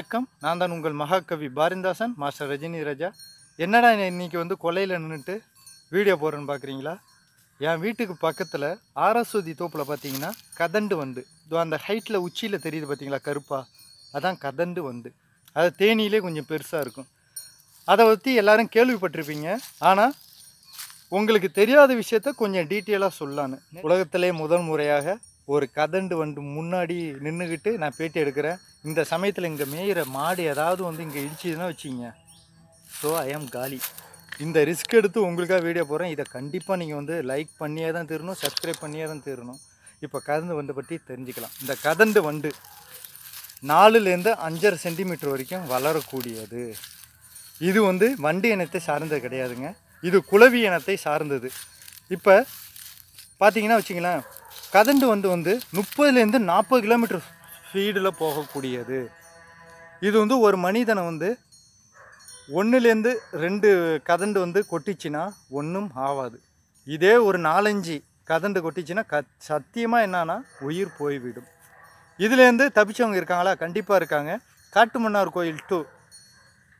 வணக்கம் நான் தான் உங்கள் மகாகவி பாரதிதாசன் மாஸ்டர் ரஜினி ராஜா என்னடா இன்றைக்கி வந்து கொலையில் நின்றுட்டு வீடியோ போடுறேன்னு பார்க்குறீங்களா என் வீட்டுக்கு பக்கத்தில் ஆரஸ்வதி தோப்பில் பார்த்தீங்கன்னா கதண்டு வண்டு அந்த ஹைட்டில் உச்சியில் தெரியுது பார்த்தீங்களா கருப்பாக அதான் கதண்டு வந்து அது தேனியிலே கொஞ்சம் பெருசாக இருக்கும் அதை பற்றி எல்லோரும் கேள்விப்பட்டிருப்பீங்க ஆனால் உங்களுக்கு தெரியாத விஷயத்த கொஞ்சம் டீட்டெயிலாக சொல்லலான்னு உலகத்திலே முதல் முறையாக ஒரு கதண்டு வந்து முன்னாடி நின்றுக்கிட்டு நான் பேட்டி எடுக்கிறேன் இந்த சமயத்தில் இங்கே மேயிற மாடு ஏதாவது வந்து இங்கே இடிச்சிதுன்னா வச்சுக்கிங்க ஸோ ஐ ஆம் காலி இந்த ரிஸ்க் எடுத்து உங்களுக்காக வீடியோ போகிறேன் இதை கண்டிப்பாக நீங்கள் வந்து லைக் பண்ணியே தான் தீரணும் சப்ஸ்கிரைப் பண்ணியே தான் தீரணும் இப்போ கதந்து வண்டை பற்றி தெரிஞ்சுக்கலாம் இந்த கதண்டு வண்டு நாலுலேருந்து அஞ்சரை சென்டிமீட்டர் வரைக்கும் வளரக்கூடியது இது வந்து வண்டு இனத்தை சார்ந்தது கிடையாதுங்க இது குளவி இனத்தை சார்ந்தது இப்போ பார்த்தீங்கன்னா வச்சிங்களேன் கதண்டு வந்து வந்து முப்பதுலேருந்து நாற்பது கிலோமீட்டர் ஸ்பீடில் போகக்கூடியது இது வந்து ஒரு மனிதனை வந்து ஒன்றுலேருந்து ரெண்டு கதண்டு வந்து கொட்டிச்சுன்னா ஒன்றும் ஆகாது இதே ஒரு நாலஞ்சு கதண்டு கொட்டிச்சுன்னா க சத்தியமாக என்னன்னா உயிர் போய்விடும் இதுலேருந்து தப்பிச்சவங்க இருக்காங்களா கண்டிப்பாக இருக்காங்க காட்டுமன்னார் கோயில் டூ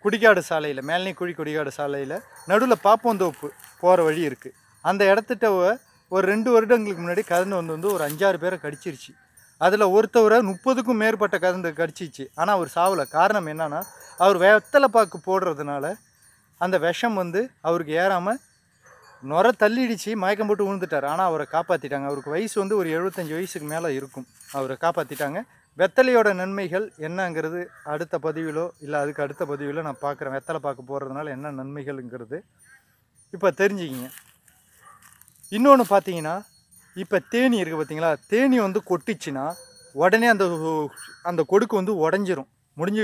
குடிக்காடு சாலையில் குழி குடிக்காடு சாலையில் நடுவில் பாப்பந்தோப்பு போகிற வழி இருக்குது அந்த இடத்துட்ட ஒரு ரெண்டு வருடங்களுக்கு முன்னாடி கரண்ட் வந்து வந்து ஒரு அஞ்சாறு பேரை கடிச்சிருச்சு அதில் ஒருத்தவரை முப்பதுக்கும் மேற்பட்ட கதந்து கடிச்சிச்சு ஆனால் அவர் சாவலை காரணம் என்னென்னா அவர் வெத்தலை பாக்கு போடுறதுனால அந்த விஷம் வந்து அவருக்கு ஏறாமல் நுர தள்ளிடுச்சு மயக்கம் போட்டு விழுந்துட்டார் ஆனால் அவரை காப்பாற்றிட்டாங்க அவருக்கு வயசு வந்து ஒரு எழுபத்தஞ்சி வயசுக்கு மேலே இருக்கும் அவரை காப்பாற்றிட்டாங்க வெத்தலையோட நன்மைகள் என்னங்கிறது அடுத்த பதிவிலோ இல்லை அதுக்கு அடுத்த பதிவிலோ நான் பார்க்குறேன் வெத்தலை பார்க்க போகிறதுனால என்ன நன்மைகள்ங்கிறது இப்போ தெரிஞ்சுக்கிங்க இன்னொன்று பார்த்தீங்கன்னா இப்போ தேனி இருக்குது பார்த்தீங்களா தேனி வந்து கொட்டிச்சின்னா உடனே அந்த அந்த கொடுக்கு வந்து உடஞ்சிரும்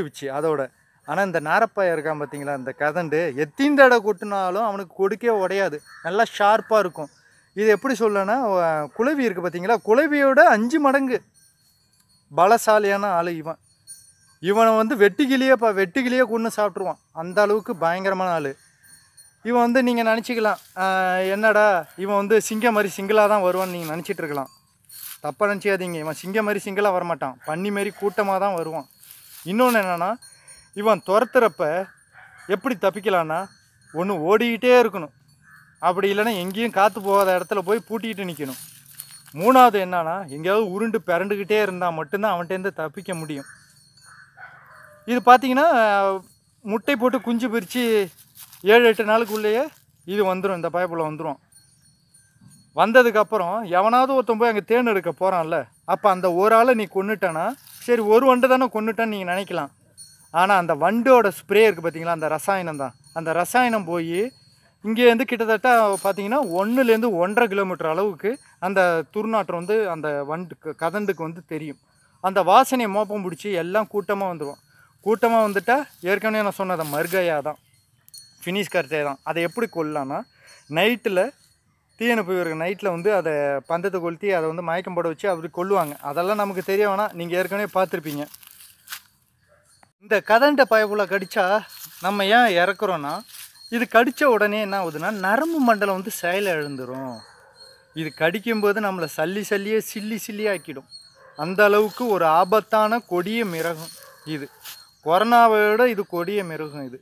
வச்சு அதோட ஆனால் இந்த நாரப்பாயா இருக்கான் பார்த்தீங்களா அந்த கதண்டு எத்தீன் தடை கொட்டினாலும் அவனுக்கு கொடுக்கே உடையாது நல்லா ஷார்ப்பாக இருக்கும் இது எப்படி சொல்லணும்னா குழவி இருக்குது பார்த்தீங்களா குழவியோட அஞ்சு மடங்கு பலசாலியான ஆள் இவன் இவனை வந்து வெட்டுக்கிளியே இப்போ வெட்டுக்கிளியே கொண்டு சாப்பிட்ருவான் அந்த அளவுக்கு பயங்கரமான ஆள் இவன் வந்து நீங்கள் நினச்சிக்கலாம் என்னடா இவன் வந்து சிங்கம் மாதிரி சிங்கிளாக தான் வருவான்னு நீங்கள் நினச்சிட்டு இருக்கலாம் தப்பாக நினச்சிக்காதீங்க இவன் சிங்கம் மாதிரி சிங்கிளாக வரமாட்டான் பண்ணி மாரி கூட்டமாக தான் வருவான் இன்னொன்று என்னென்னா இவன் துரத்துறப்ப எப்படி தப்பிக்கலான்னா ஒன்று ஓடிக்கிட்டே இருக்கணும் அப்படி இல்லைன்னா எங்கேயும் காற்று போகாத இடத்துல போய் பூட்டிக்கிட்டு நிற்கணும் மூணாவது என்னன்னா எங்கேயாவது உருண்டு பிறண்டுக்கிட்டே இருந்தால் மட்டும்தான் அவன்கிட்டேருந்து தப்பிக்க முடியும் இது பார்த்திங்கன்னா முட்டை போட்டு குஞ்சு பிரித்து ஏழு எட்டு நாளுக்குள்ளேயே இது வந்துடும் இந்த பயப்பில் வந்துடும் வந்ததுக்கப்புறம் எவனாவது ஒருத்தன் போய் அங்கே தேன் எடுக்க போகிறான்ல அப்போ அந்த ஒரு ஆளை நீ கொண்டுட்டனா சரி ஒரு வண்டு தானே கொண்டுட்டேன்னு நீங்கள் நினைக்கலாம் ஆனால் அந்த வண்டோட ஸ்ப்ரே இருக்குது பார்த்தீங்களா அந்த ரசாயனம் தான் அந்த ரசாயனம் போய் இங்கேருந்து கிட்டத்தட்ட பார்த்தீங்கன்னா ஒன்றுலேருந்து ஒன்றரை கிலோமீட்டர் அளவுக்கு அந்த துர்நாற்றம் வந்து அந்த வண்டு கதண்டுக்கு வந்து தெரியும் அந்த வாசனையை மோப்பம் பிடிச்சி எல்லாம் கூட்டமாக வந்துடும் கூட்டமாக வந்துட்டால் ஏற்கனவே நான் சொன்னதை மருகையாக தான் ஃபினிஷ் கரைச்சே தான் அதை எப்படி கொல்லலாம்னா நைட்டில் தீயணைப்பு வீரர்கள் நைட்டில் வந்து அதை பந்தத்தை கொளுத்தி அதை வந்து மயக்கம் போட வச்சு அப்படி கொள்ளுவாங்க அதெல்லாம் நமக்கு தெரிய வேணாம் நீங்கள் ஏற்கனவே பார்த்துருப்பீங்க இந்த கதண்ட பயப்புல கடித்தா நம்ம ஏன் இறக்குறோன்னா இது கடித்த உடனே என்ன ஆகுதுன்னா நரம்பு மண்டலம் வந்து செயலை எழுந்துடும் இது கடிக்கும்போது நம்மளை சல்லி சல்லியே சில்லி சில்லி ஆக்கிடும் அந்த அளவுக்கு ஒரு ஆபத்தான கொடிய மிருகம் இது கொரோனாவை விட இது கொடிய மிருகம் இது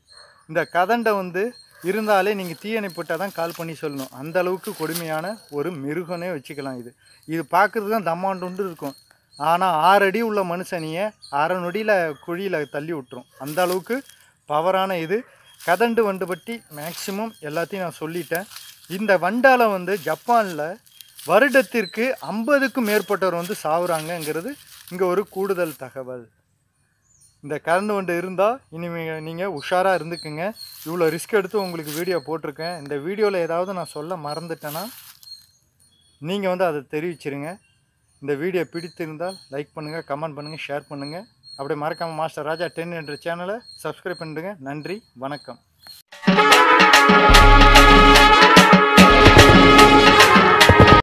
இந்த கதண்டை வந்து இருந்தாலே நீங்கள் தீயணைப்புட்டால் தான் கால் பண்ணி சொல்லணும் அந்த அளவுக்கு கொடுமையான ஒரு மிருகனே வச்சுக்கலாம் இது இது பார்க்குறது தான் தம்மாண்டு இருக்கும் ஆனால் ஆறடி உள்ள மனுஷனியை அரை நொடியில் குழியில் தள்ளி விட்டுரும் அந்த அளவுக்கு பவரான இது கதண்டு வண்டு பற்றி மேக்சிமம் எல்லாத்தையும் நான் சொல்லிட்டேன் இந்த வண்டால் வந்து ஜப்பானில் வருடத்திற்கு ஐம்பதுக்கும் மேற்பட்டவர் வந்து சாவுறாங்கங்கிறது இங்கே ஒரு கூடுதல் தகவல் இந்த கரண்ட் வண்டு இருந்தால் இனிமே நீங்கள் உஷாராக இருந்துக்குங்க இவ்வளோ ரிஸ்க் எடுத்து உங்களுக்கு வீடியோ போட்டிருக்கேன் இந்த வீடியோவில் ஏதாவது நான் சொல்ல மறந்துட்டேன்னா நீங்கள் வந்து அதை தெரிவிச்சிருங்க இந்த வீடியோ பிடித்திருந்தால் லைக் பண்ணுங்கள் கமெண்ட் பண்ணுங்கள் ஷேர் பண்ணுங்கள் அப்படியே மறக்காமல் மாஸ்டர் ராஜா டென் என்ற சேனலை சப்ஸ்கிரைப் பண்ணிடுங்க நன்றி வணக்கம்